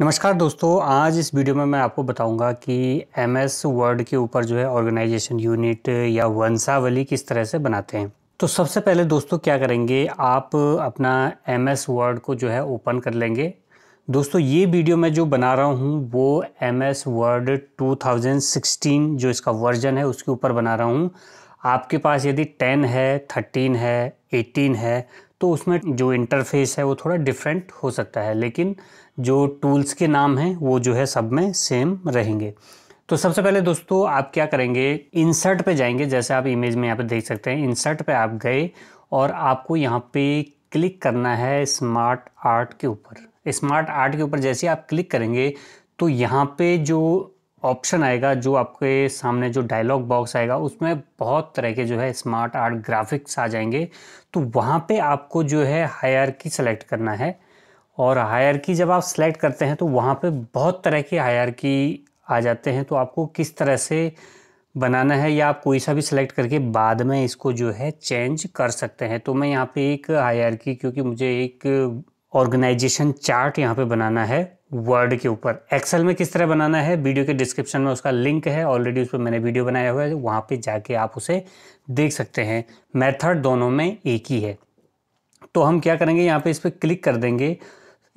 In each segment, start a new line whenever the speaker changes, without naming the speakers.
नमस्कार दोस्तों आज इस वीडियो में मैं आपको बताऊंगा कि एम एस वर्ड के ऊपर जो है ऑर्गेनाइजेशन यूनिट या वंशावली किस तरह से बनाते हैं तो सबसे पहले दोस्तों क्या करेंगे आप अपना एम एस वर्ड को जो है ओपन कर लेंगे दोस्तों ये वीडियो मैं जो बना रहा हूँ वो एम एस वर्ड 2016 जो इसका वर्जन है उसके ऊपर बना रहा हूँ आपके पास यदि 10 है 13 है 18 है तो उसमें जो इंटरफेस है वो थोड़ा डिफरेंट हो सकता है लेकिन जो टूल्स के नाम हैं वो जो है सब में सेम रहेंगे तो सबसे पहले दोस्तों आप क्या करेंगे इंसर्ट पे जाएंगे जैसे आप इमेज में यहाँ पे देख सकते हैं इंसर्ट पे आप गए और आपको यहाँ पे क्लिक करना है स्मार्ट आर्ट के ऊपर स्मार्ट आर्ट के ऊपर जैसे आप क्लिक करेंगे तो यहाँ पे जो ऑप्शन आएगा जो आपके सामने जो डायलॉग बॉक्स आएगा उसमें बहुत तरह के जो है स्मार्ट आर्ट ग्राफिक्स आ जाएंगे तो वहाँ पे आपको जो है हायर की सेलेक्ट करना है और हायर की जब आप सेलेक्ट करते हैं तो वहाँ पे बहुत तरह के हायर की आ जाते हैं तो आपको किस तरह से बनाना है या आप कोई सा भी सिलेक्ट करके बाद में इसको जो है चेंज कर सकते हैं तो मैं यहाँ पर एक हायर की क्योंकि मुझे एक ऑर्गेनाइजेशन चार्ट यहाँ पे बनाना है वर्ड के ऊपर एक्सेल में किस तरह बनाना है वीडियो के डिस्क्रिप्शन में उसका लिंक है ऑलरेडी उस पर मैंने वीडियो बनाया हुआ है वहाँ पे जाके आप उसे देख सकते हैं मेथड दोनों में एक ही है तो हम क्या करेंगे यहाँ पे इस पर क्लिक कर देंगे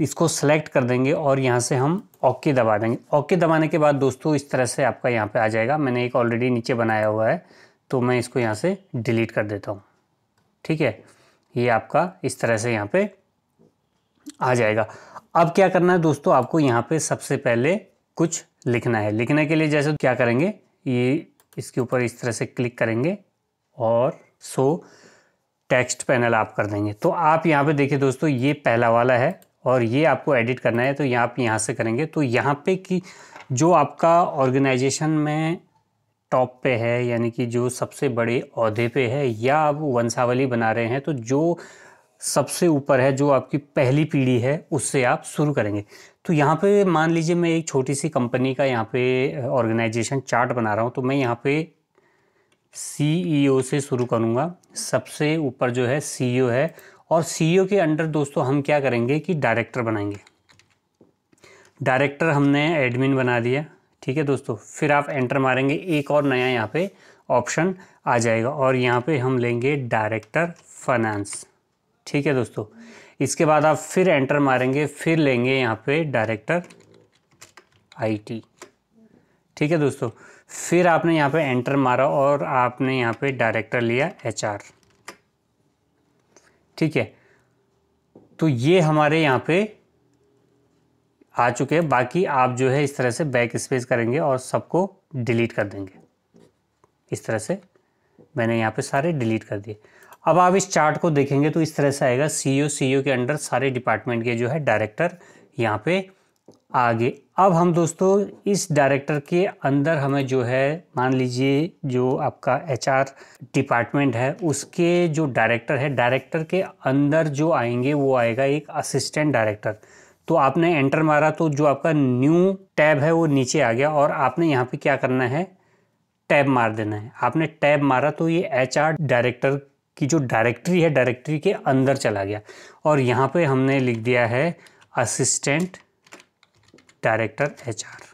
इसको सेलेक्ट कर देंगे और यहाँ से हम ओके दबा देंगे ओके दबाने के बाद दोस्तों इस तरह से आपका यहाँ पर आ जाएगा मैंने एक ऑलरेडी नीचे बनाया हुआ है तो मैं इसको यहाँ से डिलीट कर देता हूँ ठीक है ये आपका इस तरह से यहाँ पे आ जाएगा अब क्या करना है दोस्तों आपको यहाँ पे सबसे पहले कुछ लिखना है लिखने के लिए जैसे क्या करेंगे ये इसके ऊपर इस तरह से क्लिक करेंगे और सो टेक्स्ट पैनल आप कर देंगे तो आप यहाँ पे देखिए दोस्तों ये पहला वाला है और ये आपको एडिट करना है तो यहाँ आप यहाँ से करेंगे तो यहाँ पे कि जो आपका ऑर्गेनाइजेशन में टॉप पे है यानी कि जो सबसे बड़े अहदे पे है या आप वंशावली बना रहे हैं तो जो सबसे ऊपर है जो आपकी पहली पीढ़ी है उससे आप शुरू करेंगे तो यहाँ पे मान लीजिए मैं एक छोटी सी कंपनी का यहाँ पे ऑर्गेनाइजेशन चार्ट बना रहा हूँ तो मैं यहाँ पे सीईओ e से शुरू करूँगा सबसे ऊपर जो है सीईओ e है और सीईओ e के अंडर दोस्तों हम क्या करेंगे कि डायरेक्टर बनाएंगे डायरेक्टर हमने एडमिन बना दिया ठीक है दोस्तों फिर आप एंटर मारेंगे एक और नया यहाँ पे ऑप्शन आ जाएगा और यहाँ पे हम लेंगे डायरेक्टर फाइनेंस ठीक है दोस्तों इसके बाद आप फिर एंटर मारेंगे फिर लेंगे यहाँ पे डायरेक्टर आईटी ठीक है दोस्तों फिर आपने यहाँ पे एंटर मारा और आपने यहाँ पे डायरेक्टर लिया एचआर ठीक है तो ये हमारे यहाँ पे आ चुके हैं बाकी आप जो है इस तरह से बैक स्पेस करेंगे और सबको डिलीट कर देंगे इस तरह से मैंने यहाँ पे सारे डिलीट कर दिए अब आप इस चार्ट को देखेंगे तो इस तरह से आएगा सीईओ सीईओ के अंडर सारे डिपार्टमेंट के जो है डायरेक्टर यहाँ पे आगे अब हम दोस्तों इस डायरेक्टर के अंदर हमें जो है मान लीजिए जो आपका एचआर डिपार्टमेंट है उसके जो डायरेक्टर है डायरेक्टर के अंदर जो आएंगे वो आएगा एक असिस्टेंट डायरेक्टर तो आपने एंटर मारा तो जो आपका न्यू टैब है वो नीचे आ गया और आपने यहाँ पे क्या करना है टैब मार देना है आपने टैब मारा तो ये आर डायरेक्टर कि जो डायरेक्टरी है डायरेक्टरी के अंदर चला गया और यहाँ पे हमने लिख दिया है असिस्टेंट डायरेक्टर एचआर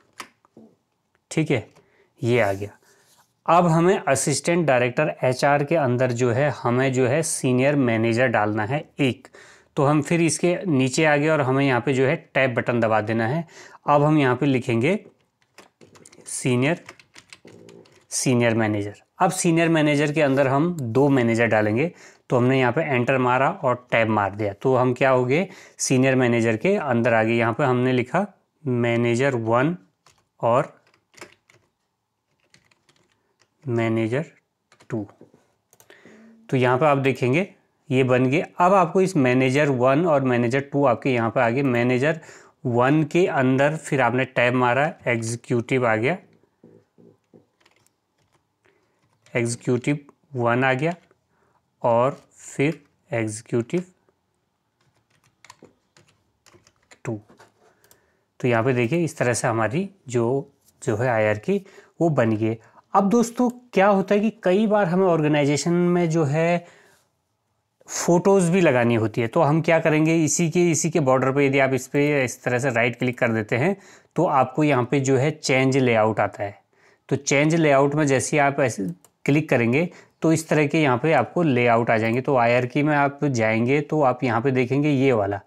ठीक है ये आ गया अब हमें असिस्टेंट डायरेक्टर एचआर के अंदर जो है हमें जो है सीनियर मैनेजर डालना है एक तो हम फिर इसके नीचे आ गए और हमें यहाँ पे जो है टैप बटन दबा देना है अब हम यहाँ पे लिखेंगे सीनियर सीनियर मैनेजर अब सीनियर मैनेजर के अंदर हम दो मैनेजर डालेंगे तो हमने यहाँ पे एंटर मारा और टैब मार दिया तो हम क्या हो गए सीनियर मैनेजर के अंदर आ गए यहाँ पे हमने लिखा मैनेजर वन और मैनेजर टू तो यहाँ पे आप देखेंगे ये बन गए अब आपको इस मैनेजर वन और मैनेजर टू आपके यहाँ पे आ गए मैनेजर वन के अंदर फिर आपने टैब मारा एग्जीक्यूटिव आ गया एग्जीक्यूटिव वन आ गया और फिर एग्जीक्यूटिव टू तो यहाँ पे देखिए इस तरह से हमारी जो जो है आई वो बन गई अब दोस्तों क्या होता है कि कई बार हमें ऑर्गेनाइजेशन में जो है फ़ोटोज़ भी लगानी होती है तो हम क्या करेंगे इसी के इसी के बॉर्डर पे यदि आप इस पर इस तरह से राइट क्लिक कर देते हैं तो आपको यहाँ पे जो है चेंज लेआउट आता है तो चेंज लेआउट में जैसे आप ऐसे क्लिक करेंगे तो इस तरह के यहाँ पे आपको लेआउट आ जाएंगे तो आयर की में आप जाएंगे तो आप यहाँ पे देखेंगे ये वाला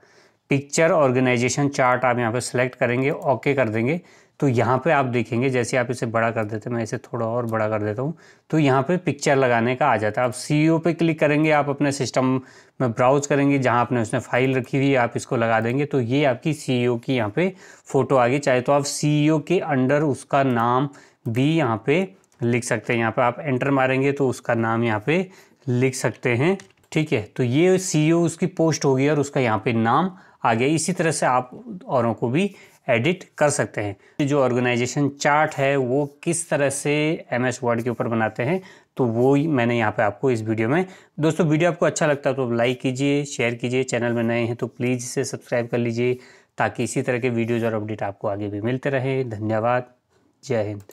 पिक्चर ऑर्गेनाइजेशन चार्ट आप यहाँ पे सिलेक्ट करेंगे ओके कर देंगे तो यहाँ पे आप देखेंगे जैसे आप इसे बड़ा कर देते हैं मैं इसे थोड़ा और बड़ा कर देता हूँ तो यहाँ पे पिक्चर लगाने का आ जाता है आप सी पे क्लिक करेंगे आप अपने सिस्टम में ब्राउज करेंगे जहाँ आपने उसने फाइल रखी हुई आप इसको लगा देंगे तो ये आपकी सी की यहाँ पे फ़ोटो आ गई चाहे तो आप सी के अंडर उसका नाम भी यहाँ पर लिख सकते हैं यहाँ पर आप एंटर मारेंगे तो उसका नाम यहाँ पे लिख सकते हैं ठीक है तो ये सी उसकी पोस्ट होगी और उसका यहाँ पे नाम आ गया इसी तरह से आप औरों को भी एडिट कर सकते हैं जो ऑर्गेनाइजेशन चार्ट है वो किस तरह से एम एस वर्ड के ऊपर बनाते हैं तो वो मैंने यहाँ पे आपको इस वीडियो में दोस्तों वीडियो आपको अच्छा लगता है तो लाइक कीजिए शेयर कीजिए चैनल में नए हैं तो प्लीज़ इसे सब्सक्राइब कर लीजिए ताकि इसी तरह के वीडियोज़ और अपडेट आपको आगे भी मिलते रहे धन्यवाद जय हिंद